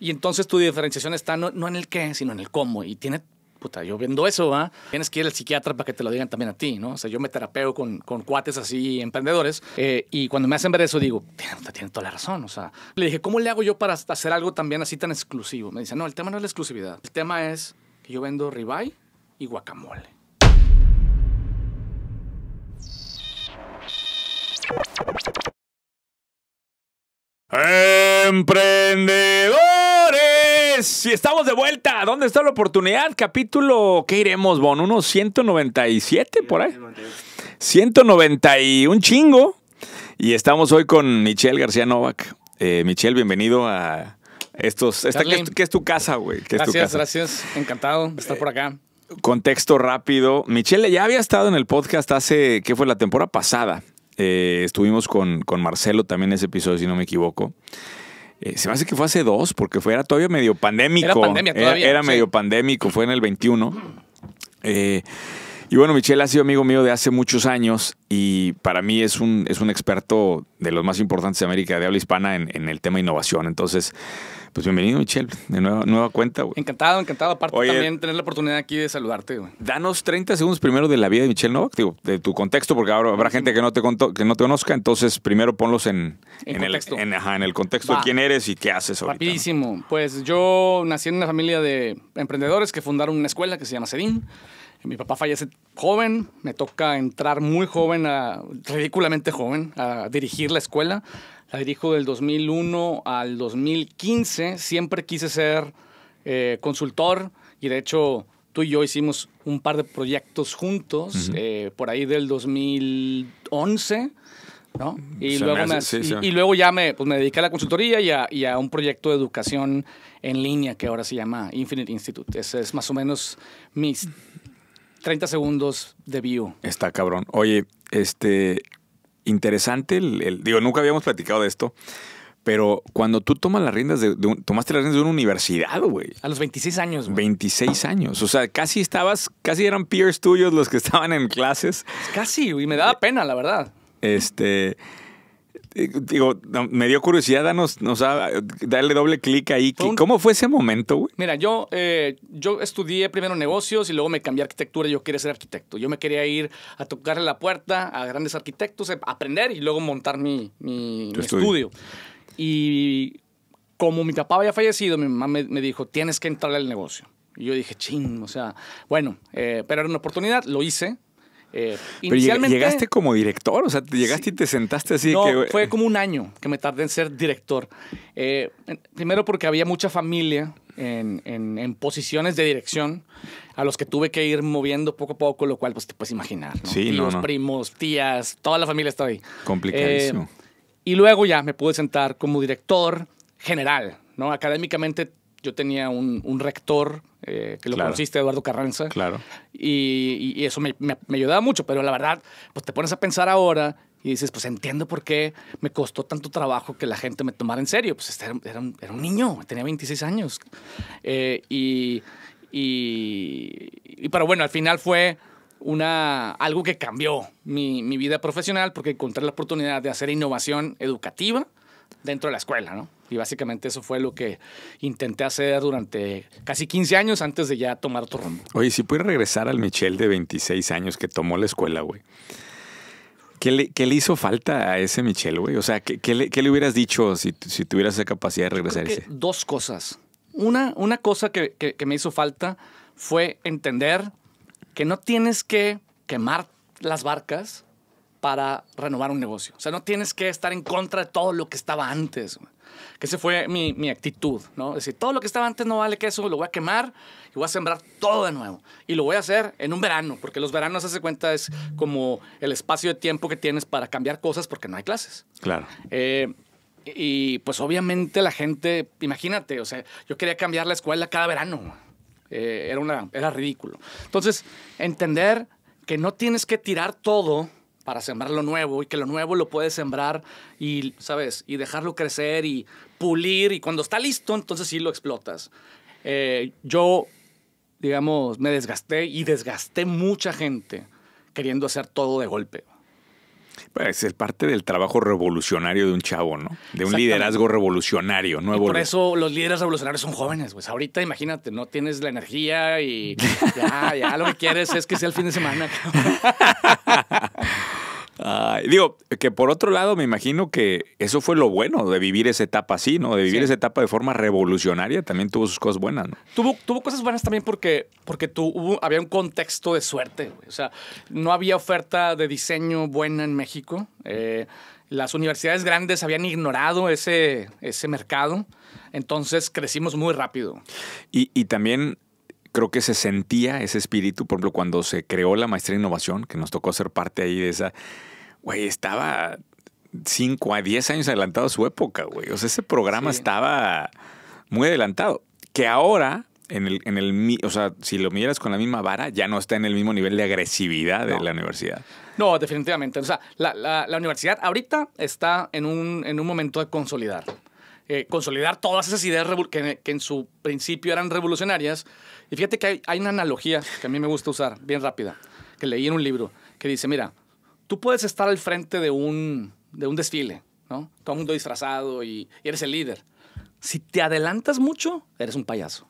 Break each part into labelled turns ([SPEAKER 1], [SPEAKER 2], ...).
[SPEAKER 1] Y entonces tu diferenciación está no, en el qué, sino en el cómo. Y tiene puta, yo viendo eso, va Tienes que ir al psiquiatra para que te lo digan también a ti, ¿no? O sea, yo me terapeo con, cuates así, emprendedores, eh, y cuando me hacen ver eso digo, tiene, tiene toda la razón, o sea, le dije, ¿cómo le hago yo para hacer algo también así tan exclusivo? Me dice, no, el tema no es la exclusividad, el tema es que yo vendo ribeye y guacamole.
[SPEAKER 2] ¡Emprendedor! y estamos de vuelta. ¿Dónde está la oportunidad? Capítulo, ¿qué iremos, Bon? ¿Unos 197 por ahí? 191 chingo. Y estamos hoy con Michelle García Novak. Eh, Michelle, bienvenido a estos. Esta, que, es, tu casa, güey. Gracias,
[SPEAKER 1] gracias. Encantado de estar eh, por acá.
[SPEAKER 2] contexto rápido. Michelle ya había estado en el podcast hace, ¿qué fue? La temporada pasada. Eh, estuvimos con, Marcelo también ese episodio, si no me equivoco. Eh, se me hace que fue hace dos, porque fue, era todavía medio pandémico. Era pandemia todavía. Era, medio pandémico, fue en el 21. Eh, y bueno, Michelle ha sido amigo mío de hace muchos años y para mí es un, es un experto de los más importantes de América de habla hispana en, en el tema innovación. Entonces, pues bienvenido, Michelle, de nueva, cuenta, güey.
[SPEAKER 1] Encantado, encantado. Aparte también tener la oportunidad aquí de saludarte, güey.
[SPEAKER 2] Danos 30 segundos primero de la vida de Michelle Novak, de tu contexto, porque ahora habrá gente que no te que no te conozca, entonces primero ponlos en, el, en, en el contexto de quién eres y qué haces ahorita. Rapidísimo.
[SPEAKER 1] Pues yo nací en una familia de emprendedores que fundaron una escuela que se llama CEDIN. Mi papá fallece joven, me toca entrar muy joven, a, ridículamente joven, a dirigir la escuela. La dirijo del 2001 al 2015. Siempre quise ser eh, consultor y de hecho tú y yo hicimos un par de proyectos juntos eh, por ahí del 2011. ¿no? Y, luego, ya me, pues me dediqué a la consultoría y a, y a, un proyecto de educación en línea que ahora se llama Infinite Institute. Ese es más o menos mis 30 segundos de view.
[SPEAKER 2] Está cabrón. Oye, este, interesante, el, digo, nunca habíamos platicado de esto, pero cuando tú tomas las riendas de, tomaste las riendas de una universidad, güey. A los 26 años, 26 años. O sea, casi estabas, casi eran peers tuyos los que estaban en clases. Casi, güey. Me daba pena, la verdad. Este. Eh, digo, me dio curiosidad, nos darle doble clic ahí. ¿Cómo fue ese momento, güey?
[SPEAKER 1] Mira, yo, eh, yo estudié primero negocios y luego me cambié a arquitectura. Yo quería ser arquitecto. Yo me quería ir a tocarle la puerta a grandes arquitectos, eh, aprender y luego montar mi, estudio. Y como mi papá había fallecido, mi mamá me, dijo, tienes que entrar al negocio. Y yo dije, ching, o sea, bueno, pero era una oportunidad, lo hice eh, Pero inicialmente, llegaste
[SPEAKER 2] como director, o sea, llegaste y te sentaste así. No, que... fue
[SPEAKER 1] como un año que me tardé en ser director. Eh, primero porque había mucha familia en, posiciones de dirección a los que tuve que ir moviendo poco a poco, lo cual pues te puedes imaginar. ¿no? primos, tías, toda la familia estaba ahí.
[SPEAKER 2] Complicadísimo.
[SPEAKER 1] Eh, y luego ya me pude sentar como director general, ¿no? Académicamente yo tenía un, un rector eh, que lo consiste conociste, Eduardo Carranza. Claro. Y, eso me, ayudaba mucho, pero la verdad, pues te pones a pensar ahora y dices, pues entiendo por qué me costó tanto trabajo que la gente me tomara en serio. Pues este era, un, niño, tenía 26 años. Eh, y, y, pero bueno, al final fue una, algo que cambió mi, mi, vida profesional porque encontré la oportunidad de hacer innovación educativa dentro de la escuela, ¿no? Y básicamente eso fue lo que intenté hacer durante casi 15 años antes de ya tomar otro rumbo.
[SPEAKER 2] Oye, si puedes regresar al Michel de 26 años que tomó la escuela, güey. ¿Qué le, ¿Qué le, hizo falta a ese Michel, güey? O sea, ¿qué, le, hubieras dicho si, tuvieras esa capacidad de regresar? Ese?
[SPEAKER 1] Dos cosas. Una, una cosa que, me hizo falta fue entender que no tienes que quemar las barcas para renovar un negocio. O sea, no tienes que estar en contra de todo lo que estaba antes. Que esa fue mi, mi actitud, ¿no? Es decir, todo lo que estaba antes no vale que eso, lo voy a quemar y voy a sembrar todo de nuevo. Y lo voy a hacer en un verano, porque los veranos, hace cuenta, es como el espacio de tiempo que tienes para cambiar cosas porque no hay clases. Claro. Eh, y pues obviamente la gente, imagínate, o sea, yo quería cambiar la escuela cada verano. Eh, era, una, era ridículo. Entonces, entender que no tienes que tirar todo para sembrar lo nuevo y que lo nuevo lo puedes sembrar y, ¿sabes? Y dejarlo crecer y pulir y cuando está listo, entonces sí lo explotas. Eh, yo, digamos, me desgasté y desgasté mucha gente queriendo hacer todo de golpe.
[SPEAKER 2] Pues es parte del trabajo revolucionario de un chavo, ¿no? De un liderazgo revolucionario, nuevo. por
[SPEAKER 1] eso los líderes revolucionarios son jóvenes, pues ahorita imagínate, no tienes la energía y ya, ya lo que quieres es que sea el fin de semana.
[SPEAKER 2] digo, que por otro lado, me imagino que eso fue lo bueno de vivir esa etapa así, ¿no? De vivir esa etapa de forma revolucionaria también tuvo sus cosas buenas, ¿no?
[SPEAKER 1] Tuvo, tuvo cosas buenas también porque, porque había un contexto de suerte, O sea, no había oferta de diseño buena en México. Eh, las universidades grandes habían ignorado ese, ese mercado. Entonces crecimos
[SPEAKER 2] muy rápido. Y, también creo que se sentía ese espíritu, por ejemplo, cuando se creó la maestría de innovación, que nos tocó ser parte ahí de esa güey, estaba 5 a 10 años adelantado a su época, güey. O sea, ese programa estaba muy adelantado. Que ahora, en el, en el, o sea, si lo miras con la misma vara, ya no está en el mismo nivel de agresividad de la universidad.
[SPEAKER 1] No, definitivamente. O sea, la, la, universidad ahorita está en un, en un momento de consolidar. Eh, consolidar todas esas ideas que, en su principio eran revolucionarias. Y fíjate que hay, hay una analogía que a mí me gusta usar, bien rápida, que leí en un libro, que dice, mira, tú puedes estar al frente de un, de un desfile, ¿no? Todo el mundo disfrazado y, eres el líder. Si te adelantas mucho, eres un payaso.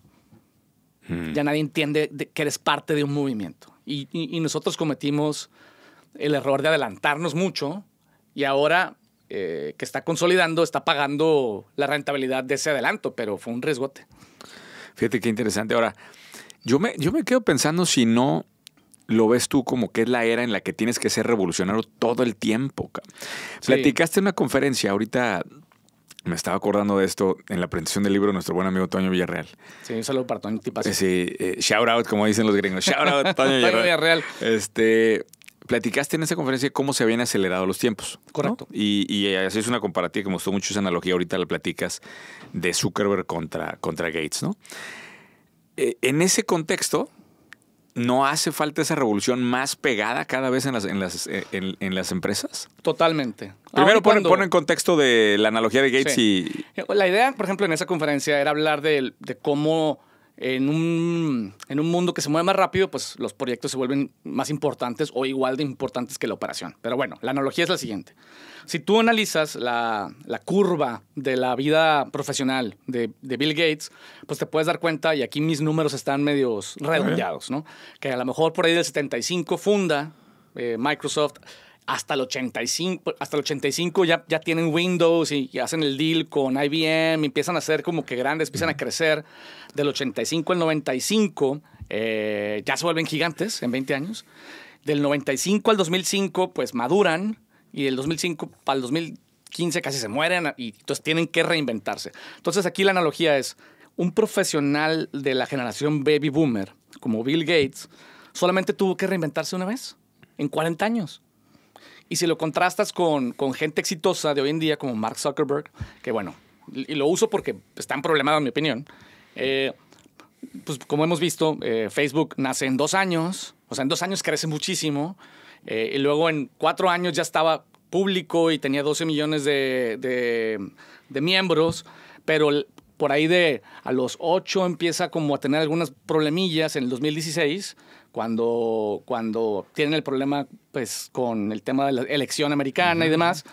[SPEAKER 1] Mm. Ya nadie entiende que eres parte de un movimiento. Y, nosotros cometimos el error de adelantarnos mucho y ahora eh, que está consolidando, está pagando la rentabilidad de ese adelanto, pero fue un riesgote.
[SPEAKER 2] Fíjate qué interesante. Ahora, yo me, yo me quedo pensando si no, lo ves tú como que es la era en la que tienes que ser revolucionario todo el tiempo. Platicaste en una conferencia ahorita. Me estaba acordando de esto en la presentación del libro de nuestro buen amigo Toño Villarreal.
[SPEAKER 1] Sí, un saludo para Toño Tipazo. Eh,
[SPEAKER 2] sí, eh, shout out, como dicen los gringos. Shout out, Toño Villarreal. Este, platicaste en esa conferencia cómo se habían acelerado los tiempos. Correcto. Y, y así una comparativa que me gustó mucho esa analogía, ahorita la platicas, de Zuckerberg contra, Gates, ¿no? Eh, en ese contexto, ¿No hace falta esa revolución más pegada cada vez en las, eh, empresas? Totalmente. Primero pone en contexto de la analogía de Gates y...
[SPEAKER 1] La idea, por ejemplo, en esa conferencia era hablar de, de cómo en un, en un mundo que se mueve más rápido, pues los proyectos se vuelven más importantes o igual de importantes que la operación. Pero bueno, la analogía es la siguiente. Si tú analizas la, curva de la vida profesional de, Bill Gates, pues te puedes dar cuenta, y aquí mis números están medios redondeados, ¿no? Que a lo mejor por ahí del 75 funda eh, Microsoft hasta el 85, hasta el 85 ya, ya tienen Windows y, hacen el deal con IBM, empiezan a ser como que grandes, empiezan a crecer. Del 85 al 95 eh, ya se vuelven gigantes en 20 años. Del 95 al 2005 pues maduran, y del 2005 para el 2015 casi se mueren y entonces tienen que reinventarse. Entonces aquí la analogía es un profesional de la generación baby boomer como Bill Gates solamente tuvo que reinventarse una vez en 40 años. Y si lo contrastas con, con gente exitosa de hoy en día como Mark Zuckerberg, que bueno, y lo uso porque están problemados en mi opinión, eh, pues como hemos visto, eh, Facebook nace en dos años, o sea, en dos años crece muchísimo, eh, y luego en cuatro años ya estaba público y tenía 12 millones de, miembros, pero por ahí de a los ocho empieza como a tener algunas problemillas en el 2016, cuando, cuando tienen el problema pues, con el tema de la elección americana y demás.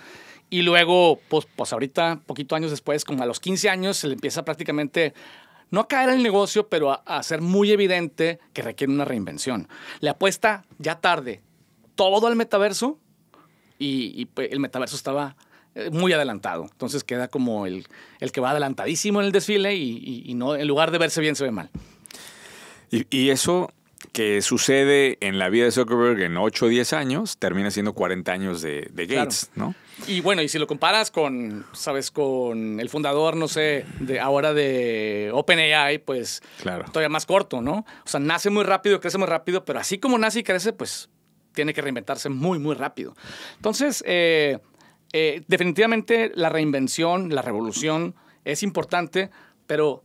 [SPEAKER 1] Y luego, pues, pues, ahorita, poquito años después, como a los 15 años, se le empieza prácticamente no a caer el negocio, pero a, a ser muy evidente que requiere una reinvención. Le apuesta ya tarde todo al metaverso y, pues, el metaverso estaba eh, muy adelantado. Entonces queda como el, el que va adelantadísimo en el desfile y, no, en lugar de verse bien, se ve mal.
[SPEAKER 2] Y, eso que sucede en la vida de Zuckerberg en 8 o 10 años, termina siendo 40 años de, Gates, ¿no?
[SPEAKER 1] Y bueno, y si lo comparas con, ¿sabes? Con el fundador, no sé, ahora de OpenAI, pues todavía más corto, ¿no? O sea, nace muy rápido, crece muy rápido, pero así como nace y crece, pues tiene que reinventarse muy, muy rápido. Entonces, eh, eh, definitivamente la reinvención, la revolución es importante, pero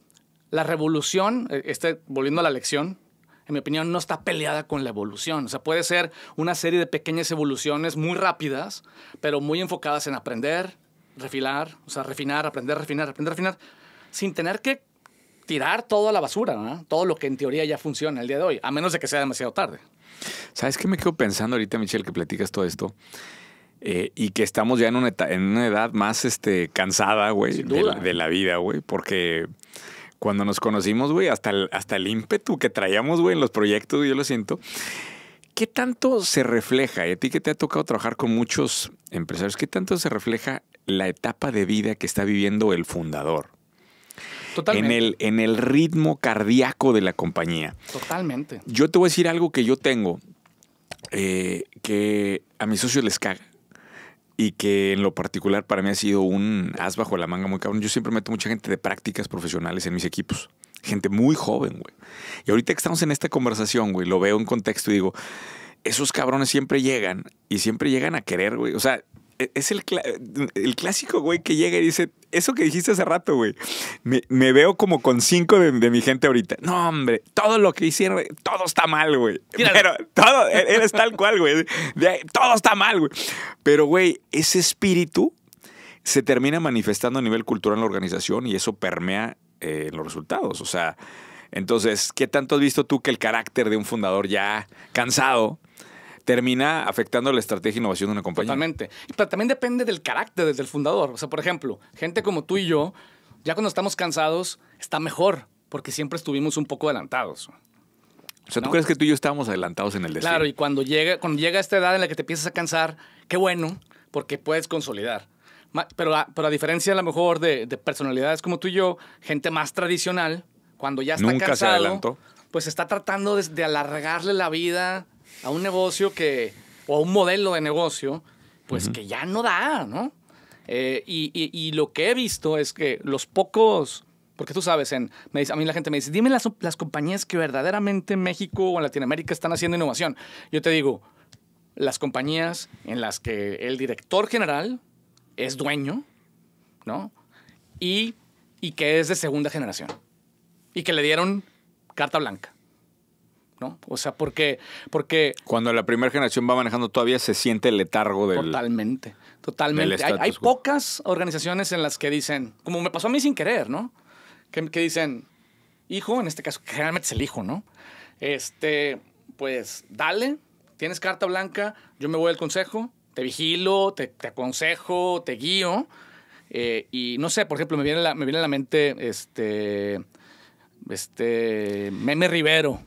[SPEAKER 1] la revolución, eh, este, volviendo a la lección, en mi opinión, no está peleada con la evolución. O sea, puede ser una serie de pequeñas evoluciones muy rápidas, pero muy enfocadas en aprender, refilar, o sea, refinar, aprender, refinar, aprender, refinar, sin tener que tirar todo a la basura, todo lo que en teoría ya funciona el día de hoy, a menos de que sea demasiado tarde.
[SPEAKER 2] ¿Sabes qué me quedo pensando ahorita, Michelle, que platicas todo esto? Eh, y que estamos ya en una, edad más este, cansada, güey, de, la vida, güey, porque cuando nos conocimos, güey, hasta el, hasta ímpetu que traíamos, güey, en los proyectos, yo lo siento. ¿Qué tanto se refleja, y a ti que te ha tocado trabajar con muchos empresarios, qué tanto se refleja la etapa de vida que está viviendo el fundador? En el, en el ritmo cardíaco de la compañía.
[SPEAKER 1] Totalmente.
[SPEAKER 2] Yo te voy a decir algo que yo tengo, eh, que a mis socios les caga y que en lo particular para mí ha sido un as bajo la manga muy cabrón. Yo siempre meto mucha gente de prácticas profesionales en mis equipos. Gente muy joven, güey. Y ahorita que estamos en esta conversación, güey, lo veo en contexto y digo, esos cabrones siempre llegan y siempre llegan a querer, güey. O sea, e-, es el, clásico güey que llega y dice, eso que dijiste hace rato, güey, me, veo como con cinco de, mi gente ahorita. No, hombre, todo lo que hicieron, todo está mal, güey. Pero todo, eres tal cual, güey. Todo está mal, güey. Pero, güey, ese espíritu se termina manifestando a nivel cultural en la organización y eso permea eh, los resultados. O sea, entonces, ¿qué tanto has visto tú que el carácter de un fundador ya cansado termina afectando la estrategia de innovación de una compañía. Totalmente. Pero también depende del carácter
[SPEAKER 1] del fundador. O sea, por ejemplo, gente como tú y yo, ya cuando estamos cansados, está mejor, porque siempre estuvimos un poco adelantados. O
[SPEAKER 2] sea, ¿tú crees que tú y yo estábamos adelantados en el desarrollo. Claro, y
[SPEAKER 1] cuando llega, cuando llega esta edad en la que te empiezas a cansar, qué bueno, porque puedes consolidar. Pero a, a diferencia a lo mejor de, personalidades como tú y yo, gente más tradicional, cuando ya está cansado, pues está tratando de, de alargarle la vida a un negocio que, o a un modelo de negocio, pues que ya no da, ¿no? Eh, y, lo que he visto es que los pocos, porque tú sabes, en, me a mí la gente me dice, dime las, compañías que verdaderamente en México o en Latinoamérica están haciendo innovación. Yo te digo, las compañías en las que el director general es dueño, ¿no? Y, y que es de segunda generación. Y que le dieron carta blanca.
[SPEAKER 2] ¿no? O sea, porque... porque Cuando la primera generación va manejando todavía se siente el letargo del... Totalmente, totalmente. hay,
[SPEAKER 1] pocas organizaciones en las que dicen, como me pasó a mí sin querer, ¿no? Que, dicen, hijo, en este caso, que generalmente es el hijo, ¿no? Este, pues dale, tienes carta blanca, yo me voy al consejo, te vigilo, te, aconsejo, te guío. Eh, y no sé, por ejemplo, me viene, me viene a la mente este, este Meme Rivero.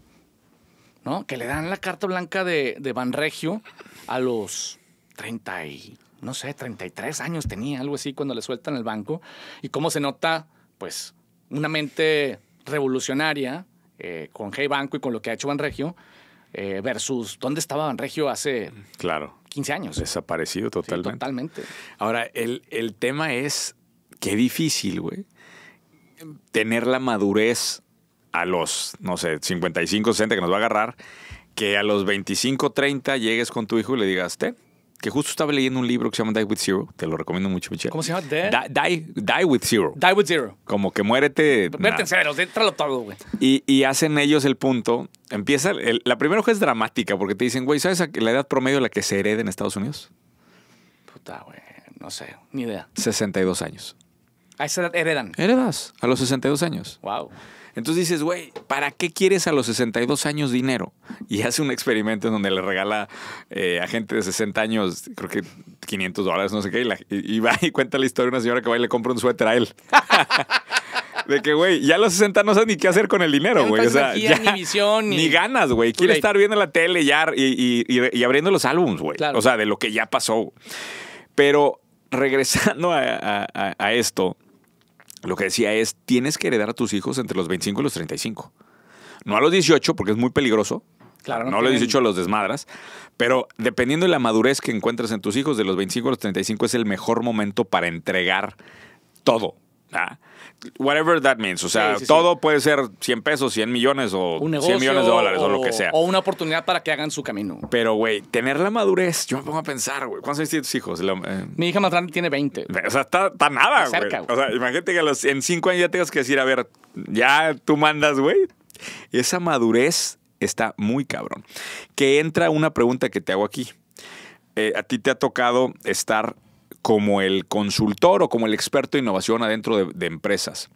[SPEAKER 1] Que le dan la carta blanca de, Van Regio a los 30 y, no sé, 33 años tenía, algo así, cuando le sueltan el banco. Y cómo se nota, pues, una mente revolucionaria eh, con Hey Banco y con lo que ha hecho Van eh, versus dónde estaba Van Regio hace
[SPEAKER 2] claro. 15 años. Desaparecido totalmente. totalmente. Ahora, el, el tema es, qué difícil, güey, tener la madurez a los, no sé, 55, 60 que nos va a agarrar, que a los 25, 30 llegues con tu hijo y le digas, te, que justo estaba leyendo un libro que se llama Die with Zero, te lo recomiendo mucho, Michelle. ¿Cómo se llama? Die, with Zero. Die with Zero. Como que muérete. Muérete en
[SPEAKER 1] cero, todo, güey.
[SPEAKER 2] Y, hacen ellos el punto. Empieza, la primera hoja es dramática porque te dicen, güey, ¿sabes la edad promedio a la que se herede en Estados Unidos? Puta, güey, no sé, ni idea. 62 años. A esa edad heredan. Heredas, a los 62 años. Wow. Entonces dices, güey, ¿para qué quieres a los 62 años dinero? Y hace un experimento en donde le regala eh, a gente de 60 años, creo que 500 dólares, no sé qué, y, va y cuenta la historia de una señora que va y le compra un suéter a él. De que, güey, ya a los 60 no sabes ni qué hacer con el dinero, güey. O sea, ya, ni visión, ni, ganas, güey. Quiere estar viendo la tele ya y, y, y abriendo los álbums, güey. O sea, de lo que ya pasó. Pero regresando a, a, a esto, lo que decía es, tienes que heredar a tus hijos entre los 25 y los 35. No a los 18, porque es muy peligroso.
[SPEAKER 1] Claro, no, no a los 18 a
[SPEAKER 2] los desmadras, pero dependiendo de la madurez que encuentres en tus hijos, de los 25 a los 35 es el mejor momento para entregar todo, Ah, whatever that means. O sea, todo puede ser 100 pesos, 100 millones o 100 millones de dólares o, lo que sea. O
[SPEAKER 1] una oportunidad para que hagan su camino.
[SPEAKER 2] Pero, güey, tener la madurez, yo me pongo a pensar, güey. ¿Cuántos tus hijos? Eh, Mi hija más grande tiene 20. O sea, está, está nada, güey. O sea, imagínate que en 5 años ya tengas que decir, a ver, ya tú mandas, güey. Esa madurez está muy cabrón. Que entra una pregunta que te hago aquí. Eh, a ti te ha tocado estar como el consultor o como el experto de innovación adentro de, empresas.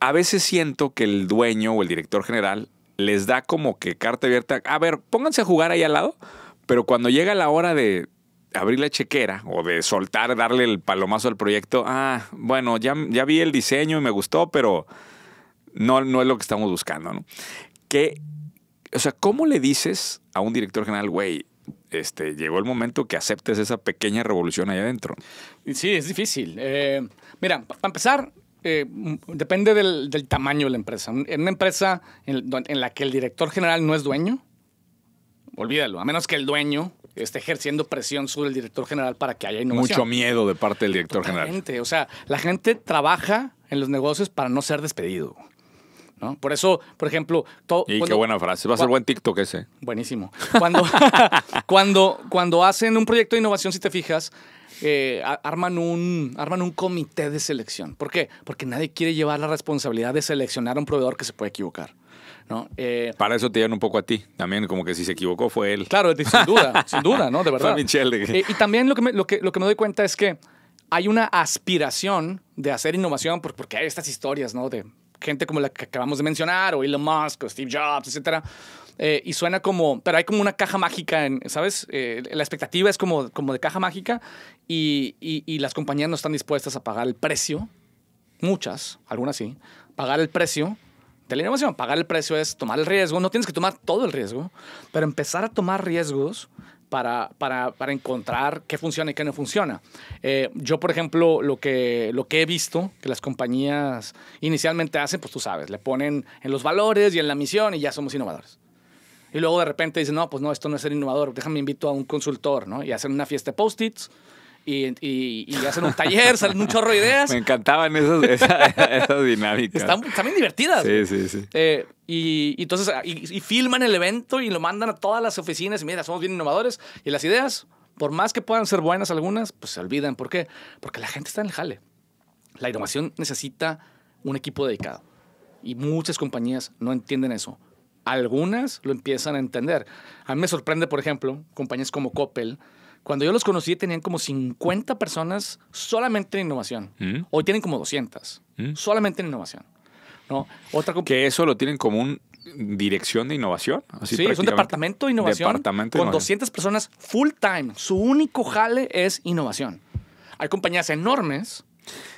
[SPEAKER 2] A veces siento que el dueño o el director general les da como que carta abierta, a ver, pónganse a jugar ahí al lado, pero cuando llega la hora de abrir la chequera o de soltar, darle el palomazo al proyecto, ah, bueno, ya, ya vi el diseño y me gustó, pero no, no es lo que estamos buscando, ¿no? qué o sea, ¿cómo le dices a un director general, güey, este, llegó el momento que aceptes esa pequeña revolución ahí adentro.
[SPEAKER 1] Sí, es difícil. Eh, mira, para empezar, eh, mm, depende del, tamaño de la empresa. En una empresa en, la que el director general no es dueño, olvídalo, a menos que el dueño esté ejerciendo presión sobre el director general para que haya innovación. Mucho
[SPEAKER 2] miedo de parte del director general.
[SPEAKER 1] O sea, la gente trabaja en los negocios para no ser despedido. Por eso, por ejemplo... y qué buena frase. Va a ser buen
[SPEAKER 2] TikTok ese.
[SPEAKER 1] Buenísimo. Cuando, cuando, cuando hacen un proyecto de innovación, si te fijas, eh, arman, un, arman un comité de selección. ¿Por qué? Porque nadie quiere llevar la responsabilidad de seleccionar a un proveedor que se puede equivocar. Eh,
[SPEAKER 2] Para eso te llevan un poco a ti, también como que si se equivocó fue él. Claro, sin duda, sin duda, ¿no? De verdad. Michelle. Eh,
[SPEAKER 1] y también lo que, me, lo, que, lo doy cuenta es que hay una aspiración de hacer innovación porque, porque hay estas historias, ¿no? De gente como la que acabamos de mencionar, o Elon Musk, o Steve Jobs, etcétera. Eh, y suena como, pero hay como una caja mágica, en, ¿sabes? Eh, la expectativa es como, como de caja mágica y, y, y, las compañías no están dispuestas a pagar el precio, muchas, algunas sí, pagar el precio de la innovación. Pagar el precio es tomar el riesgo, no tienes que tomar todo el riesgo, pero empezar a tomar riesgos para, encontrar qué funciona y qué no funciona. Eh, yo, por ejemplo, lo que, lo que he visto que las compañías inicialmente hacen, pues tú sabes, le ponen en los valores y en la misión y ya somos innovadores. Y luego de repente dicen, no, pues no, esto no es ser innovador, déjame invito a un consultor, ¿no? Y hacen una fiesta post-its y, hacen un taller, salen un
[SPEAKER 2] chorro de ideas. Me encantaban esas, dinámicas. Están,
[SPEAKER 1] bien divertidas.
[SPEAKER 2] Sí, sí, sí.
[SPEAKER 1] Eh, y, entonces, ah, y, filman el evento y lo mandan a todas las oficinas y mira, somos bien innovadores. Y las ideas, por más que puedan ser buenas algunas, pues se olvidan. ¿Por qué? Porque la gente está en el jale. La innovación necesita un equipo dedicado. Y muchas compañías no entienden eso. Algunas lo empiezan a entender. A mí me sorprende, por ejemplo, compañías como Coppel, cuando yo los conocí tenían como 50 personas solamente en innovación. Mm. Hoy tienen como 200, mm. solamente en innovación.
[SPEAKER 2] ¿no? Otra que eso lo tienen como un dirección de innovación. sí, es un departamento de innovación con 200
[SPEAKER 1] personas full time. Su único jale es innovación. Hay compañías enormes.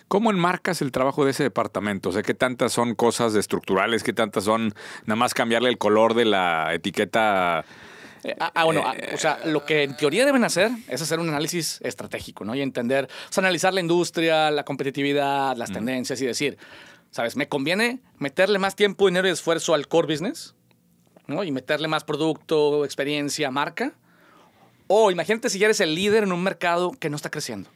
[SPEAKER 2] ¿Cómo enmarcas el trabajo de ese departamento? O sea, ¿qué tantas son cosas estructurales? ¿Qué tantas son nada más cambiarle el color de la etiqueta Ah, ah, bueno, ah, o sea, lo que en teoría deben hacer es hacer un análisis estratégico, ¿no? Y entender,
[SPEAKER 1] o sea, analizar la industria, la competitividad, las tendencias y decir, ¿sabes? ¿Me conviene meterle más tiempo, dinero y esfuerzo al core business? ¿no? Y meterle más producto, experiencia, marca. O imagínate si ya eres el líder en un mercado que no está creciendo.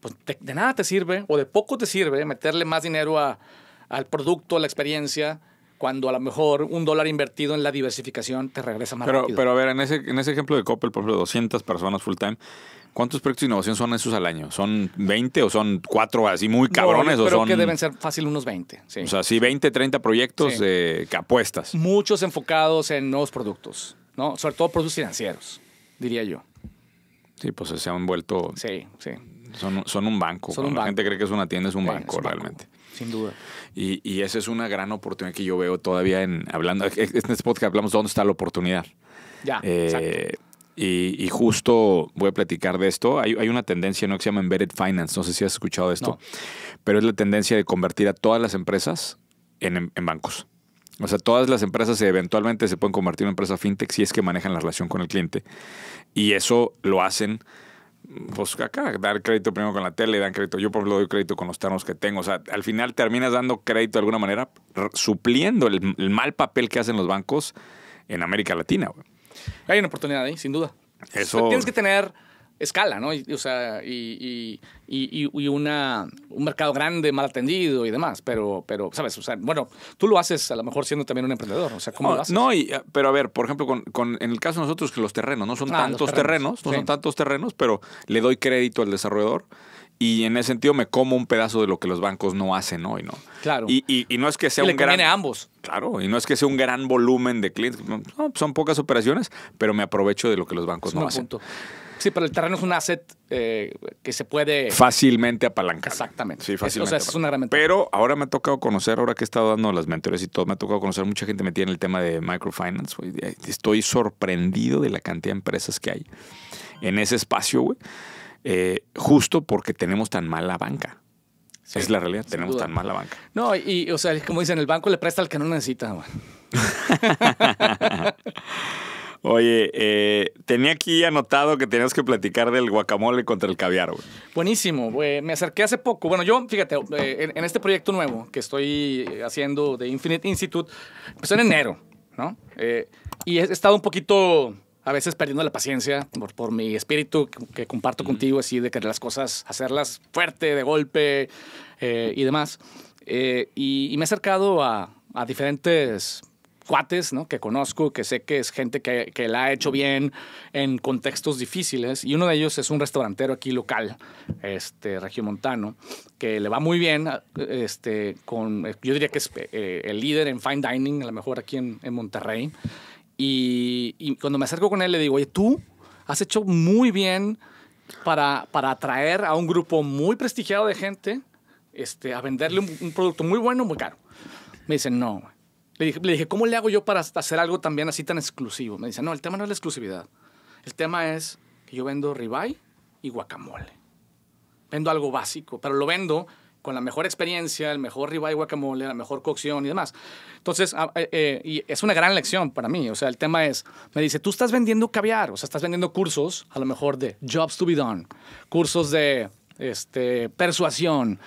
[SPEAKER 1] Pues de, de nada te sirve o de poco te sirve meterle más dinero a, al producto, a la experiencia, cuando a lo mejor un dólar invertido en la diversificación te regresa más pero, rápido. Pero
[SPEAKER 2] a ver, en ese, en ese ejemplo de Coppel, por ejemplo, 200 personas full time, ¿cuántos proyectos de innovación son esos al año? ¿Son 20 o son 4 así muy cabrones? creo que deben
[SPEAKER 1] ser fácil unos 20. Sí. O sea,
[SPEAKER 2] sí, 20, 30 proyectos que apuestas.
[SPEAKER 1] Muchos enfocados en nuevos productos, ¿no? Sobre todo productos financieros,
[SPEAKER 2] diría yo. Sí, pues se han vuelto... Sí, sí. Son, son un banco. Cuando La gente cree que es una tienda, es un banco realmente. Sin duda. Y, esa es una gran oportunidad que yo veo todavía en hablando. En este podcast hablamos dónde está la oportunidad.
[SPEAKER 1] Ya. Eh,
[SPEAKER 2] y, justo voy a platicar de esto. Hay, una tendencia ¿no? que se llama Embedded Finance. No sé si has escuchado de esto. Pero es la tendencia de convertir a todas las empresas en, bancos. O sea, todas las empresas eventualmente se pueden convertir en empresa fintech si es que manejan la relación con el cliente. Y eso lo hacen pues acá, dar crédito primero con la tele, dan crédito. Yo, por ejemplo, doy crédito con los ternos que tengo. O sea, al final terminas dando crédito de alguna manera, supliendo el, mal papel que hacen los bancos en América Latina. Hay una
[SPEAKER 1] oportunidad ahí, sin duda. Eso... Tienes que tener escala, ¿no? o sea, y, y, y, una, un mercado grande, mal atendido y demás, pero, pero ¿sabes? O sea, bueno, tú lo haces a lo mejor siendo también un emprendedor, o sea, ¿cómo lo oh, haces? No,
[SPEAKER 2] eh, pero a ver, por ejemplo, con, con, en el caso de nosotros que los terrenos, no son ah, tantos terrenos, no son tantos terrenos, pero le doy crédito al desarrollador y en ese sentido me como un pedazo de lo que los bancos no hacen hoy, ¿no? Claro. Y, y, no es que sea un gran. a ambos. Claro, y no es que sea un gran volumen de clientes. son pocas operaciones, pero me aprovecho de lo que los bancos no hacen. Punto.
[SPEAKER 1] Sí, pero el terreno es un asset eh, que se puede...
[SPEAKER 2] Fácilmente apalancar. Exactamente. Sí, fácilmente. o sea, es una gran Pero ahora me ha tocado conocer, ahora que he estado dando las mentores y todo, me ha tocado conocer mucha gente metida en el tema de microfinance. Estoy sorprendido de la cantidad de empresas que hay en ese espacio, güey. Eh, justo porque tenemos tan mala banca. es la realidad, tenemos tan mala banca.
[SPEAKER 1] No, y, o sea, como dicen, el banco le presta al que no necesita, güey.
[SPEAKER 2] Oye, eh, tenía aquí anotado que tenías que platicar del guacamole contra el caviar,
[SPEAKER 1] Buenísimo, güey. Me acerqué hace poco. Bueno, yo, fíjate, eh, en, este proyecto nuevo que estoy haciendo de Infinite Institute, empezó pues en enero, ¿no? Eh, y he estado un poquito a veces perdiendo la paciencia por, por mi espíritu que, comparto contigo, así de querer las cosas, hacerlas fuerte, de golpe y demás. y, me he acercado a, a diferentes cuates, ¿no? Que conozco, que sé que es gente que, la ha hecho bien en contextos difíciles. Y uno de ellos es un restaurantero aquí local, este, Montano, que le va muy bien, este, con, yo diría que es eh, el líder en fine dining, a lo mejor aquí en, Monterrey. Y, cuando me acerco con él le digo, oye, tú has hecho muy bien para, atraer a un grupo muy prestigiado de gente este, a venderle un, producto muy bueno, muy caro. Me dicen, no, le dije, ¿cómo le hago yo para hacer algo también así tan exclusivo? Me dice, no, el tema no es la exclusividad. El tema es que yo vendo ribeye y guacamole. Vendo algo básico, pero lo vendo con la mejor experiencia, el mejor ribeye guacamole, la mejor cocción y demás. Entonces, ah, eh, eh, y es una gran lección para mí. O sea, el tema es, me dice, tú estás vendiendo caviar, o sea, estás vendiendo cursos, a lo mejor de jobs to be done, cursos de este, persuasión.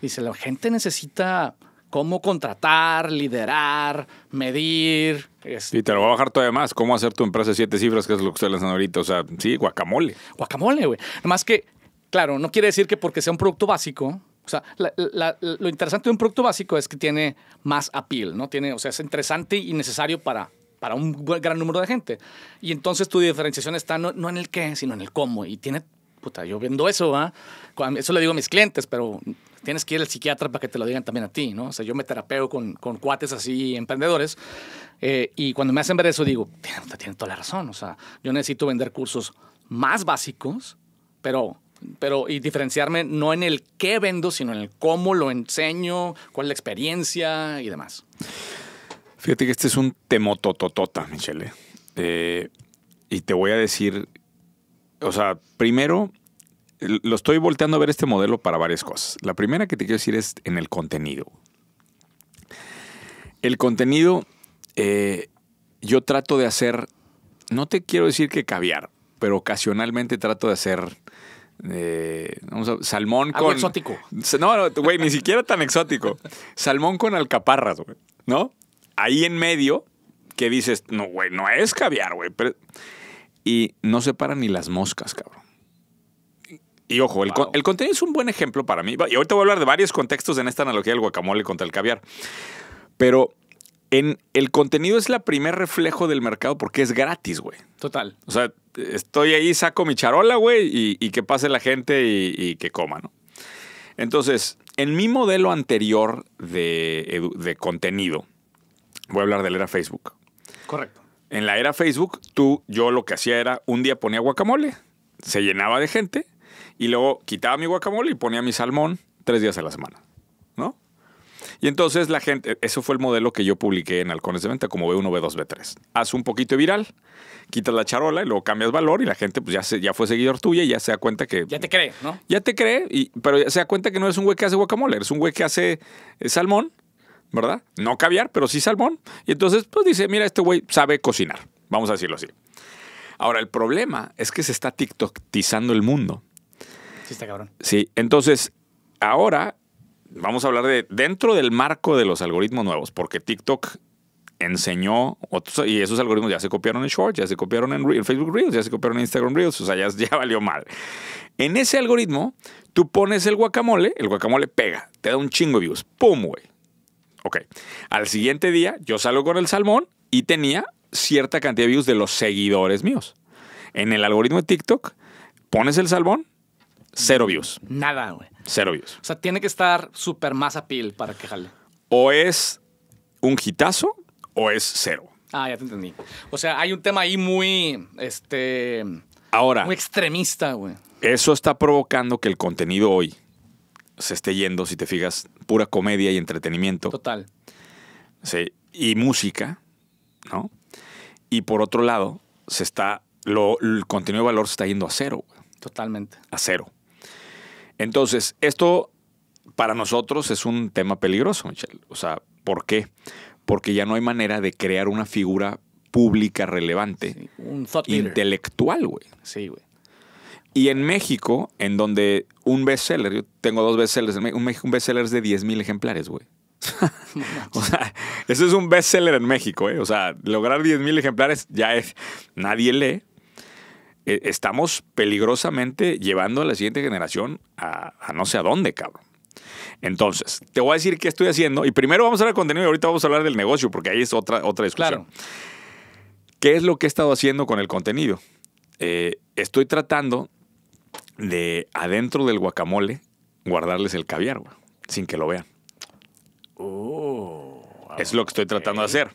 [SPEAKER 1] Dice, la gente necesita cómo contratar, liderar, medir.
[SPEAKER 2] Y te lo voy a bajar todavía más, cómo hacer tu empresa de siete cifras, que es lo que ustedes lanzan ahorita. O sea, sí, guacamole.
[SPEAKER 1] Guacamole, güey. Más que,
[SPEAKER 2] claro, no quiere decir que porque
[SPEAKER 1] sea un producto básico, o sea, lo interesante de un producto básico es que tiene más appeal, ¿no? Tiene, o sea, es interesante y necesario para, para un gran número de gente. Y entonces tu diferenciación está no, en el qué, sino en el cómo. Y tiene, puta, yo vendo eso, ¿ah? Eso le digo a mis clientes, pero tienes que ir al psiquiatra para que te lo digan también a ti, ¿no? O sea, yo me terapeo con, cuates así, emprendedores, eh, y cuando me hacen ver eso digo, tienen, toda la razón, o sea, yo necesito vender cursos más básicos, pero pero y diferenciarme no en el qué vendo, sino en el cómo lo enseño, cuál es la experiencia y demás.
[SPEAKER 2] Fíjate que este es un temotototota, Michele. Eh, y te voy a decir, o sea, primero, lo estoy volteando a ver este modelo para varias cosas. La primera que te quiero decir es en el contenido. El contenido, eh, yo trato de hacer, no te quiero decir que caviar, pero ocasionalmente trato de hacer eh, vamos salmón con. exótico. No, güey, ni siquiera tan exótico. Salmón con alcaparras, güey. ¿No? Ahí en medio, que dices, no, güey, no es caviar, güey. Y no se paran ni las moscas, cabrón. Y ojo, el, contenido es un buen ejemplo para mí. Y ahorita voy a hablar de varios contextos en esta analogía del guacamole contra el caviar. Pero en el contenido es la primer reflejo del mercado porque es gratis, güey. Total. O sea, estoy ahí, saco mi charola, güey, y, que pase la gente y, que coma, ¿no? Entonces, en mi modelo anterior de, de contenido, voy a hablar de la era Facebook. Correcto. En la era Facebook, tú, yo lo que hacía era un día ponía guacamole, se llenaba de gente, y luego quitaba mi guacamole y ponía mi salmón tres días a la semana, ¿no? Y entonces la gente, eso fue el modelo que yo publiqué en Halcones de Venta, como B1, B2, B3. Haz un poquito viral, quitas la charola y luego cambias valor y la gente pues ya, se, ya fue seguidor tuya y ya se da cuenta que... Ya te cree, ¿no? Ya te cree, y, pero ya se da cuenta que no es un güey que hace guacamole, eres un güey que hace eh, salmón, ¿verdad? No caviar, pero sí salmón. Y entonces pues dice, mira, este güey sabe cocinar, vamos a decirlo así. Ahora, el problema es que se está tiktoktizando el mundo. Sí, está cabrón. Sí, entonces, ahora vamos a hablar de dentro del marco de los algoritmos nuevos, porque TikTok enseñó otros, y esos algoritmos ya se copiaron en Shorts, ya se copiaron en, Facebook Reels, ya se copiaron en Instagram Reels, o sea, ya, ya valió mal. En ese algoritmo, tú pones el guacamole, el guacamole pega, te da un chingo de views, ¡pum, güey! Ok, al siguiente día yo salgo con el salmón y tenía cierta cantidad de views de los seguidores míos. En el algoritmo de TikTok, pones el salmón, Cero views. Nada, güey. Cero views. O
[SPEAKER 1] sea, tiene que estar súper más pil para que jale.
[SPEAKER 2] O es un hitazo o es cero.
[SPEAKER 1] Ah, ya te entendí. O sea, hay un tema ahí muy, este... Ahora. Muy extremista, güey.
[SPEAKER 2] Eso está provocando que el contenido hoy se esté yendo, si te fijas, pura comedia y entretenimiento. Total. Sí, y música, ¿no? Y por otro lado, se está, el contenido de valor se está yendo a cero. Güey. Totalmente. A cero. Entonces, esto para nosotros es un tema peligroso, Michelle. O sea, ¿por qué? Porque ya no hay manera de crear una figura pública relevante, un intelectual, güey. Sí, güey. Y en México, en donde un bestseller, yo tengo dos bestsellers, un, México, un bestseller es de 10.000 ejemplares, güey. o sea, eso es un bestseller en México, ¿eh? O sea, lograr 10.000 ejemplares ya es. Nadie lee, eh, estamos peligrosamente llevando a la siguiente generación a, no sé a dónde, cabrón. Entonces, te voy a decir qué estoy haciendo. Y primero vamos a hablar del contenido y ahorita vamos a hablar del negocio, porque ahí es otra, otra discusión. Claro. ¿Qué es lo que he estado haciendo con el contenido? Eh, estoy tratando de adentro del guacamole guardarles el caviar, sin que lo vean. Oh, es lo que estoy tratando de hacer.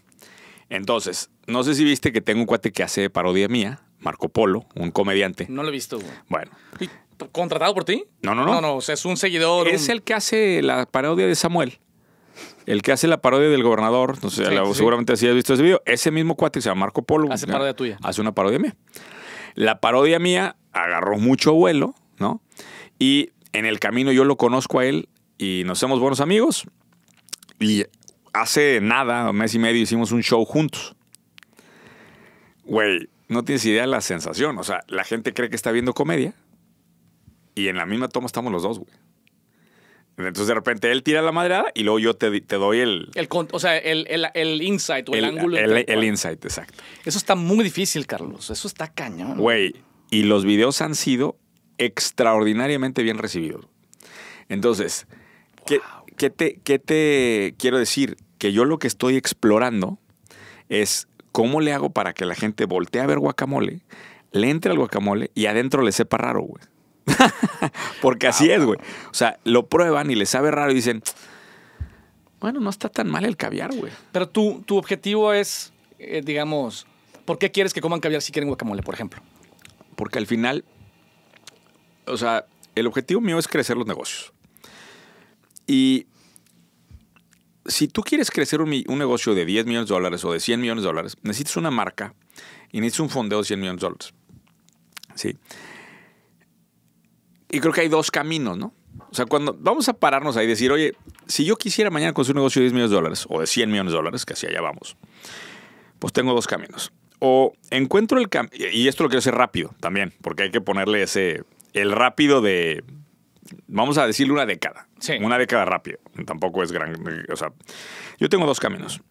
[SPEAKER 2] Entonces, no sé si viste que tengo un cuate que hace parodia mía Marco Polo, un comediante.
[SPEAKER 1] No lo he visto, güey. Bueno. ¿Contratado por ti?
[SPEAKER 2] No, no, no. No, no, o sea, es un seguidor. Es el que hace la parodia de Samuel. El que hace la parodia del gobernador, no seguramente así has visto ese video. Ese mismo cuate que se llama Marco Polo. Hace parodia tuya. Hace una parodia mía. La parodia mía agarró mucho vuelo, ¿no? Y en el camino yo lo conozco a él y nos hacemos buenos amigos. Y hace nada, un mes y medio, hicimos un show juntos. Güey, no tienes idea de la sensación. O sea, la gente cree que está viendo comedia y en la misma toma estamos los dos, güey. Entonces de repente él tira la madreada y luego yo te, doy el...
[SPEAKER 1] el... O sea, el, insight o el, ángulo. El,
[SPEAKER 2] insight, exacto.
[SPEAKER 1] Eso está muy difícil, Carlos. Eso está
[SPEAKER 2] cañón. Güey, y los videos han sido extraordinariamente bien recibidos. Entonces, ¿qué te quiero decir? Que yo lo que estoy explorando es ¿cómo le hago para que la gente voltee a ver guacamole, le entre al guacamole y adentro le sepa raro, güey? Porque así es, güey. O sea, lo prueban y le sabe raro y dicen, bueno, no está tan mal el caviar, güey.
[SPEAKER 1] Pero tu, tu objetivo es, eh, digamos, ¿por qué quieres que coman caviar si quieren guacamole, por ejemplo?
[SPEAKER 2] Porque al final, o sea, el objetivo mío es crecer los negocios. Y si tú quieres crecer un, negocio de 10 millones de dólares o de 100 millones de dólares, necesitas una marca y necesitas un fondeo de 100 millones de dólares. Sí. Y creo que hay dos caminos, ¿no? O sea, cuando vamos a pararnos ahí y decir, oye, si yo quisiera mañana construir un negocio de 10 millones de dólares o de 100 millones de dólares, que así allá vamos, pues tengo dos caminos. O encuentro el camino, y esto lo quiero hacer rápido también, porque hay que ponerle ese, el rápido de, vamos a decirle una década. Una década rápida. Tampoco es gran. O sea, yo tengo dos caminos.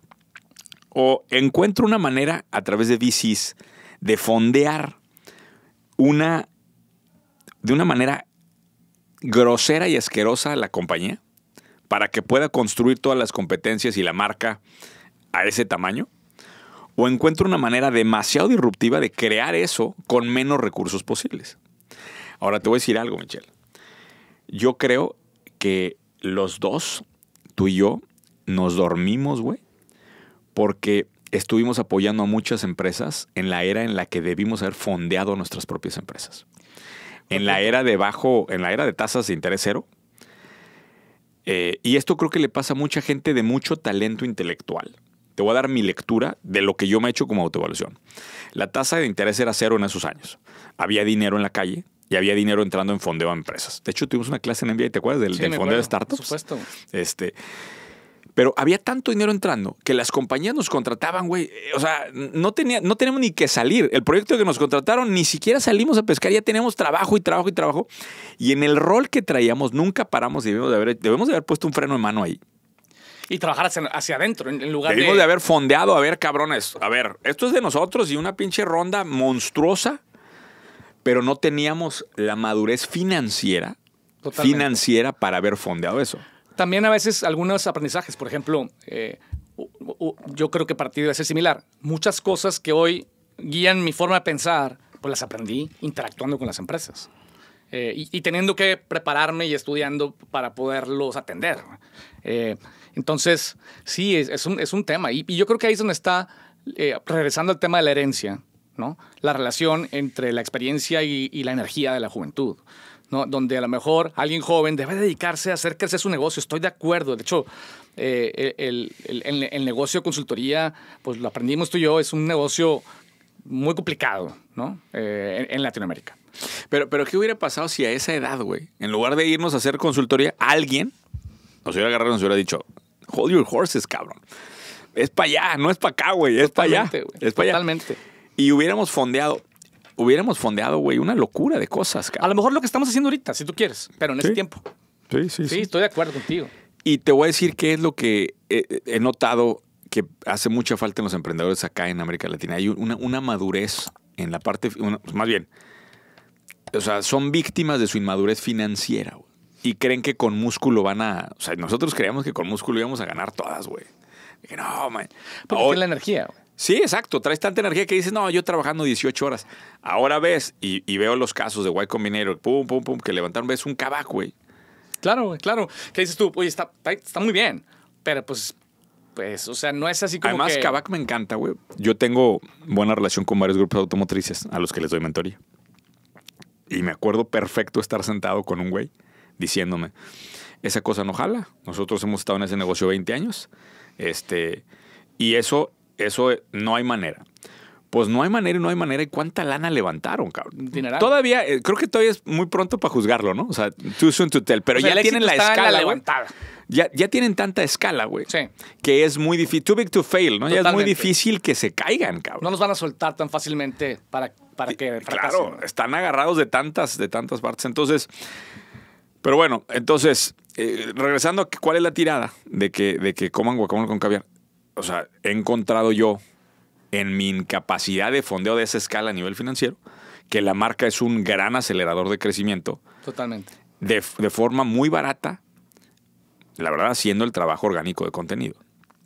[SPEAKER 2] O encuentro una manera a través de VCs de fondear una. de una manera grosera y asquerosa la compañía para que pueda construir todas las competencias y la marca a ese tamaño o encuentro una manera demasiado disruptiva de crear eso con menos recursos posibles. Ahora te voy a decir algo, Michelle. Yo creo que los dos, tú y yo, nos dormimos, güey, porque estuvimos apoyando a muchas empresas en la era en la que debimos haber fondeado nuestras propias empresas. En la era de bajo, en la era de tasas de interés cero. Eh, y esto creo que le pasa a mucha gente de mucho talento intelectual. Te voy a dar mi lectura de lo que yo me he hecho como autoevaluación. La tasa de interés era cero en esos años. Había dinero en la calle, y había dinero entrando en fondeo a empresas. De hecho, tuvimos una clase en NBA, ¿te acuerdas? Del, fondeo de startups. Por supuesto. Este, pero había tanto dinero entrando que las compañías nos contrataban, güey. O sea, no, tenía, no tenemos ni que salir. El proyecto que nos contrataron, ni siquiera salimos a pescar, ya teníamos trabajo y trabajo y trabajo. Y en el rol que traíamos, nunca paramos y debemos de haber, puesto un freno en mano ahí.
[SPEAKER 1] Y trabajar hacia, adentro, en, lugar de... Debimos de
[SPEAKER 2] haber fondeado, a ver, cabrones, a ver, esto es de nosotros y una pinche ronda monstruosa pero no teníamos la madurez financiera,
[SPEAKER 1] financiera
[SPEAKER 2] para haber fondeado eso.
[SPEAKER 1] También a veces algunos aprendizajes, por ejemplo, eh, yo creo que partido de ser similar. Muchas cosas que hoy guían mi forma de pensar, pues las aprendí interactuando con las empresas. Eh, y, teniendo que prepararme y estudiando para poderlos atender. Eh, entonces, sí, es, un, tema. Y, yo creo que ahí es donde está, regresando al tema de la herencia, la relación entre la experiencia y, la energía de la juventud. donde a lo mejor alguien joven debe dedicarse a hacer crecer su negocio. Estoy de acuerdo. De hecho, eh, el, negocio de consultoría, pues lo aprendimos tú y yo, es un negocio muy complicado
[SPEAKER 2] eh, en, Latinoamérica. Pero, pero, ¿qué hubiera pasado si a esa edad, güey, en lugar de irnos a hacer consultoría, alguien nos hubiera agarrado y nos hubiera dicho, hold your horses, cabrón. Es para allá, no es para acá, güey, es para allá. es para allá. Totalmente y hubiéramos fondeado hubiéramos fondeado, güey, una locura de cosas, A lo mejor lo que estamos haciendo ahorita, si tú quieres, pero en ese tiempo. Sí, sí, sí. Sí,
[SPEAKER 1] estoy de acuerdo contigo.
[SPEAKER 2] Y te voy a decir qué es lo que eh, eh, he, notado que hace mucha falta en los emprendedores acá en América Latina. Hay una, una madurez en la parte, pues, más bien, o sea, son víctimas de su inmadurez financiera, güey. Y creen que con músculo van a, o sea, nosotros creíamos que con músculo íbamos a ganar todas, güey. no, man. Porque la energía, güey. Sí, exacto. Traes tanta energía que dices, no, yo trabajando 18 horas. Ahora ves, y, veo los casos de White Combinator, pum, pum, pum, que levantaron, ves un cabac, güey. Claro, claro. ¿Qué dices tú? Oye, está, muy bien. Pero pues, pues, o sea, no
[SPEAKER 1] es así como. Además,
[SPEAKER 2] que... me encanta, güey. Yo tengo buena relación con varios grupos automotrices a los que les doy mentoría. Y me acuerdo perfecto estar sentado con un güey diciéndome: Esa cosa no jala. Nosotros hemos estado en ese negocio 20 años. Este. Y eso eso eh, no hay manera. Pues no hay manera y no hay manera. ¿Y cuánta lana levantaron, cabrón? Todavía, eh, creo que todavía es muy pronto para juzgarlo, ¿no? O sea, too soon to tell. Pero ya tienen la escala. levantada. Ya, tienen tanta escala, güey. Sí. Que es muy difícil. Too big to fail, ¿no? Ya es muy difícil que se caigan,
[SPEAKER 1] cabrón. No nos van a soltar tan fácilmente para, para que.
[SPEAKER 2] Fracasen. Claro, están agarrados de tantas, de tantas partes. Entonces. Pero bueno, entonces, eh, regresando a cuál es la tirada de que, de que coman guacamole con caviar o sea, he encontrado yo en mi incapacidad de fondeo de esa escala a nivel financiero, que la marca es un gran acelerador de crecimiento. Totalmente. De, forma muy barata, la verdad, haciendo el trabajo orgánico de contenido.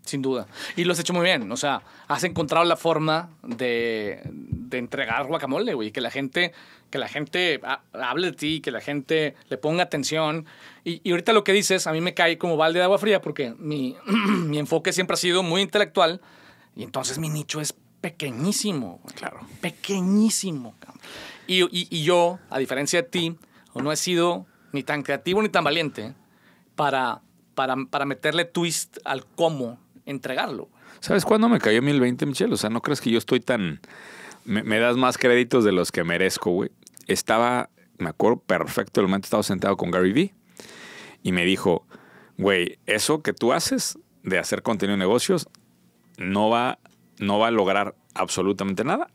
[SPEAKER 1] Sin duda. Y lo has hecho muy bien. O sea, has encontrado la forma de, entregar guacamole, güey. Que la gente, que la gente hable de ti, que la gente le ponga atención, y, ahorita lo que dices, a mí me cae como balde de agua fría porque mi, enfoque siempre ha sido muy intelectual y entonces mi nicho es pequeñísimo. Claro. Pequeñísimo. Y, y, yo, a diferencia de ti, no he sido ni tan creativo ni tan valiente para, para, meterle twist al cómo entregarlo.
[SPEAKER 2] ¿Sabes cuándo me cayó 1020, Michelle? O sea, ¿no crees que yo estoy tan... Me, me das más créditos de los que merezco, güey. Estaba, me acuerdo perfecto el momento, estaba sentado con Gary Vee y me dijo, güey, eso que tú haces de hacer contenido en negocios no va, no va a lograr absolutamente nada.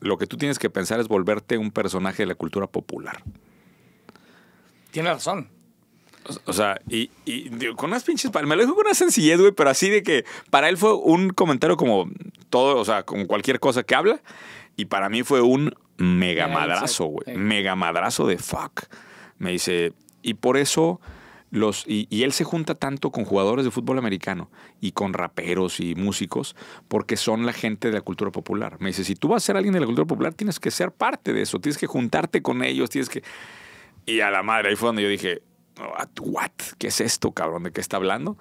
[SPEAKER 2] Lo que tú tienes que pensar es volverte un personaje de la cultura popular. Tiene razón. O sea, y, con unas pinches palabras. Me lo dijo con una sencillez, güey, pero así de que para él fue un comentario como todo, o sea, como cualquier cosa que habla. Y para mí fue un mega eh, madrazo, güey. Mega madrazo de fuck. Me dice, y por eso y, él se junta tanto con jugadores de fútbol americano y con raperos y músicos porque son la gente de la cultura popular. Me dice, si tú vas a ser alguien de la cultura popular, tienes que ser parte de eso, tienes que juntarte con ellos, tienes que... Y a la madre, ahí fue donde yo dije, ah, ¿what? ¿Qué es esto, cabrón? ¿De qué está hablando?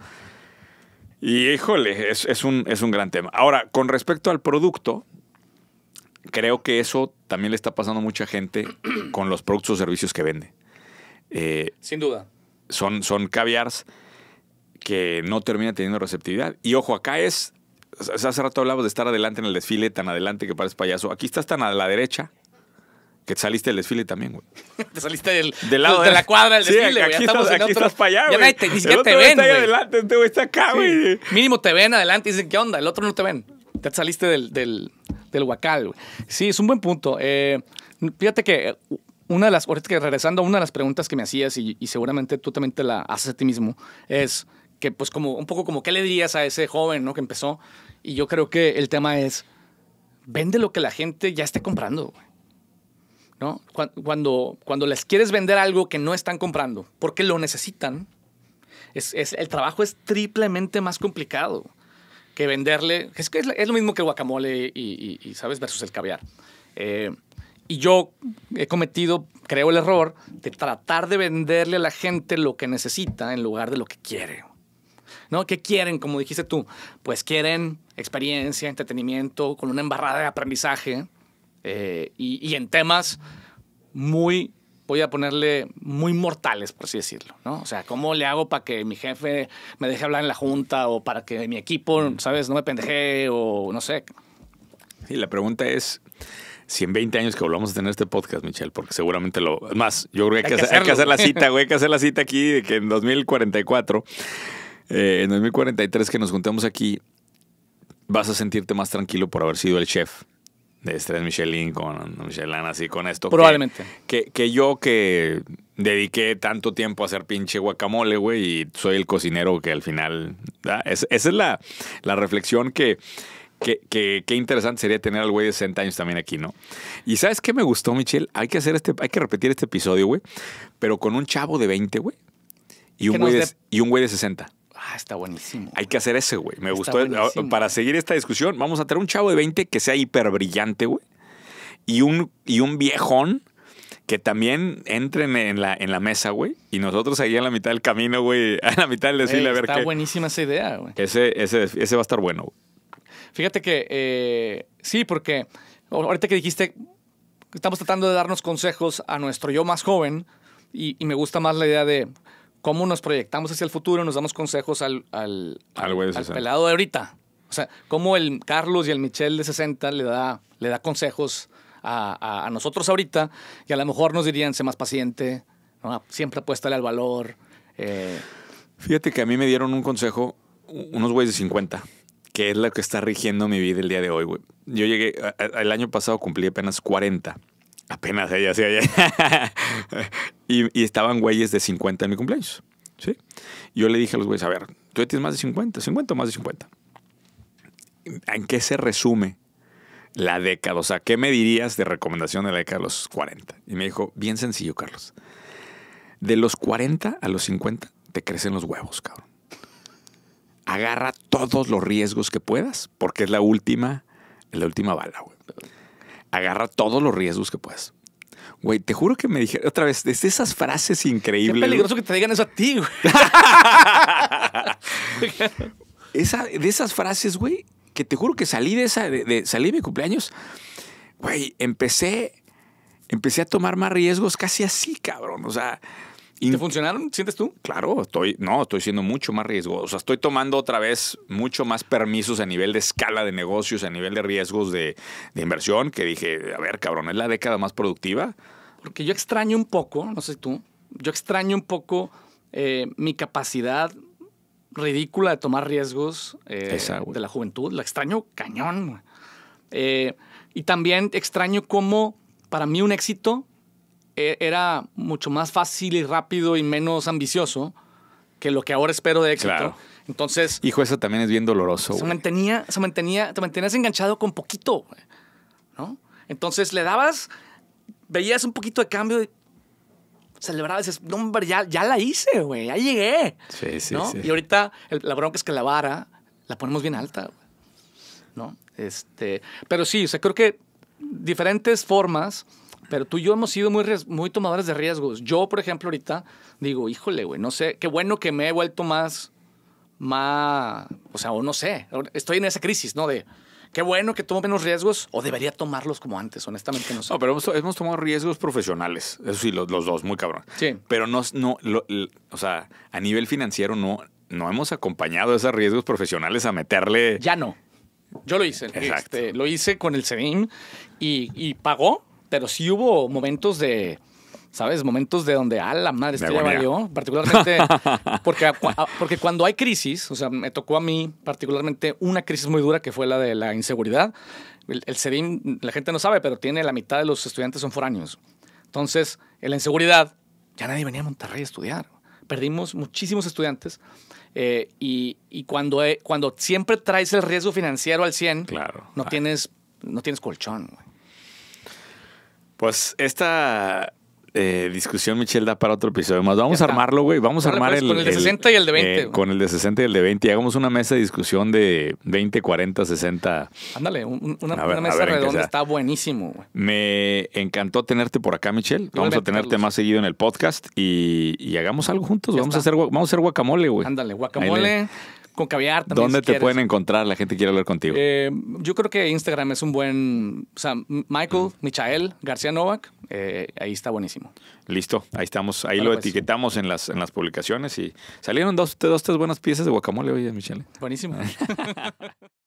[SPEAKER 2] Y híjole, es, es un, es un gran tema. Ahora, con respecto al producto, creo que eso también le está pasando a mucha gente con los productos o servicios que vende. Eh, Sin duda son, son caviars que no termina teniendo receptividad. Y ojo, acá es, hace rato hablamos de estar adelante en el desfile, tan adelante que pareces payaso. Aquí estás tan a la derecha que te saliste del desfile también, güey.
[SPEAKER 1] te saliste del, lado de, la cuadra del desfile, güey. Aquí, estás, en te, ven, Mínimo te ven adelante y dicen, ¿qué onda? El otro no te ven. Te saliste del, del, huacal, güey. Sí, es un buen punto. Eh, fíjate que una de las, ahorita que regresando a una de las preguntas que me hacías y, seguramente tú también te la haces a ti mismo, es que pues como un poco como qué le dirías a ese joven, ¿no? Que empezó. Y yo creo que el tema es, vende lo que la gente ya esté comprando, ¿No? Cuando, cuando les quieres vender algo que no están comprando, porque lo necesitan, es, el trabajo es triplemente más complicado que venderle. Es, que es lo mismo que el guacamole y, y ¿sabes? Versus el caviar. Eh, y yo he cometido, creo, el error de tratar de venderle a la gente lo que necesita en lugar de lo que quiere. ¿No? ¿Qué quieren? Como dijiste tú, pues quieren experiencia, entretenimiento, con una embarrada de aprendizaje eh, y, en temas muy, voy a ponerle, muy mortales, por así decirlo, O sea, ¿cómo le hago para que mi jefe me deje hablar en la junta o para que mi equipo, ¿sabes?, no me pendeje o no sé.
[SPEAKER 2] y la pregunta es, si 20 años que volvamos a tener este podcast, Michelle, porque seguramente lo. Más, yo creo que hay, que, hacer, la cita, güey, hay que hacer la cita aquí de que en 2044, eh, en 2043 que nos juntemos aquí, vas a sentirte más tranquilo por haber sido el chef de Estrés Michelin con Michelin, así con esto. Probablemente. Que, yo que dediqué tanto tiempo a hacer pinche guacamole, güey, y soy el cocinero que al final. Esa es, la, la reflexión que Qué, qué, interesante sería tener al güey de 60 años también aquí, ¿no? Y ¿sabes qué me gustó, Michelle? Hay que hacer este, hay que repetir este episodio, güey, pero con un chavo de 20, güey, y, un güey de, y un de 60. Ah, está buenísimo. Hay que hacer ese, güey. Me gustó. Para seguir esta discusión, vamos a tener un chavo de 20 que sea hiper brillante, güey, y un, y un viejón que también entren en la, en la mesa, güey. Y nosotros ahí en la mitad del camino, güey, a la mitad del decirle a ver qué. Está
[SPEAKER 1] buenísima esa idea, güey.
[SPEAKER 2] Ese, ese, ese va a estar bueno, güey.
[SPEAKER 1] Fíjate que eh, sí, porque ahorita que dijiste, estamos tratando de darnos consejos a nuestro yo más joven y, me gusta más la idea de cómo nos proyectamos hacia el futuro, nos damos consejos al, al, pelado de ahorita. O sea, cómo el Carlos y el Michel de 60 le da, le da consejos a, nosotros ahorita y a lo mejor nos dirían, sé más paciente, siempre apuéstale al valor.
[SPEAKER 2] Eh. Fíjate que a mí me dieron un consejo unos güeyes de 50 que es lo que está rigiendo mi vida el día de hoy, güey. Yo llegué, el año pasado cumplí apenas 40. Apenas ella, sí, allá. y, estaban güeyes de 50 en mi cumpleaños. ¿sí? Yo le dije a los güeyes, a ver, tú tienes más de 50, 50 o más de 50. ¿En qué se resume la década? O sea, ¿qué me dirías de recomendación de la década de los 40? Y me dijo, bien sencillo, Carlos. De los 40 a los 50 te crecen los huevos, cabrón agarra todos los riesgos que puedas, porque es la última, la última bala, güey. Agarra todos los riesgos que puedas. Güey, te juro que me dijeron otra vez, desde esas frases increíbles. Qué peligroso que
[SPEAKER 1] te digan eso a ti, güey.
[SPEAKER 2] de esas frases, güey, que te juro que salí de esa, de, salí de mi cumpleaños, güey, empecé, empecé a tomar más riesgos casi así, cabrón. O sea, ¿Te funcionaron? ¿Sientes tú? Claro, estoy, no, estoy siendo mucho más riesgoso. O sea, estoy tomando otra vez mucho más permisos a nivel de escala de negocios, a nivel de riesgos de, inversión, que dije, a ver, cabrón, es la década más productiva. Porque yo extraño un poco, no sé tú, yo extraño un poco eh,
[SPEAKER 1] mi capacidad ridícula de tomar riesgos eh, de la juventud. La extraño cañón. Eh, y también extraño cómo para mí un éxito e, era mucho más fácil y rápido y menos ambicioso
[SPEAKER 2] que lo que ahora espero de éxito. Claro. Entonces. Hijo, eso también es bien doloroso. Se
[SPEAKER 1] mantenía, se mantenía, te mantenías enganchado con poquito, ¿no? Entonces le dabas, veías un poquito de cambio y celebrabas, dices, no, hombre, ya, ya la hice, güey, ya llegué. Sí, sí, ¿no? Y ahorita la bronca es que la vara la ponemos bien alta, ¿no? Este, pero sí, o sea, creo que diferentes formas pero tú y yo hemos sido muy, muy tomadores de riesgos. Yo, por ejemplo, ahorita digo, híjole, güey, no sé, qué bueno que me he vuelto más, más, o sea, o no sé, estoy en esa crisis, ¿no? De, qué bueno que tomo menos riesgos o debería tomarlos como antes, honestamente no sé.
[SPEAKER 2] No, pero hemos, tomado riesgos profesionales, eso sí, los, dos, muy cabrón. Sí. Pero no, no o sea, a nivel financiero no, no hemos acompañado esos riesgos profesionales a meterle... Ya no.
[SPEAKER 1] Yo lo hice. Este, lo hice con el CEDIM y pagó pero sí hubo momentos de, ¿sabes? Momentos de donde, a la madre, esto ya valió. Particularmente, porque, porque cuando hay crisis, o sea, me tocó a mí particularmente una crisis muy dura que fue la de la inseguridad. El, CEDIM, la gente no sabe, pero tiene la mitad de los estudiantes son foráneos. Entonces, en la inseguridad, ya nadie venía a Monterrey a estudiar. Perdimos muchísimos estudiantes. Eh, y, cuando, eh, cuando siempre traes el riesgo financiero al 100, no, Tienes, no tienes colchón, güey.
[SPEAKER 2] Pues esta eh, discusión, Michelle, da para otro episodio más. Vamos a armarlo, güey. Vamos a armar el. Con el de 60 y el de 20. con el de 60 y el de 20. Y hagamos una mesa de discusión de 20, 40, 60.
[SPEAKER 1] Ándale, una, mesa redonda está buenísimo, güey.
[SPEAKER 2] Me encantó tenerte por acá, Michelle. vamos a tenerte más seguido en el podcast y, hagamos algo juntos. vamos a, hacer, vamos a hacer guacamole, güey. Ándale, guacamole
[SPEAKER 1] con caviar también. ¿Dónde te pueden
[SPEAKER 2] encontrar? La gente quiere hablar contigo.
[SPEAKER 1] Eh, yo creo que Instagram es un buen. O sea, Michael, mm. Michael, García Novak,
[SPEAKER 2] eh, ahí está buenísimo. Listo, ahí estamos. Ahí lo pues. etiquetamos en las, en las publicaciones y salieron dos, dos, tres buenas piezas de guacamole hoy, Michelle. Buenísimo. Ah.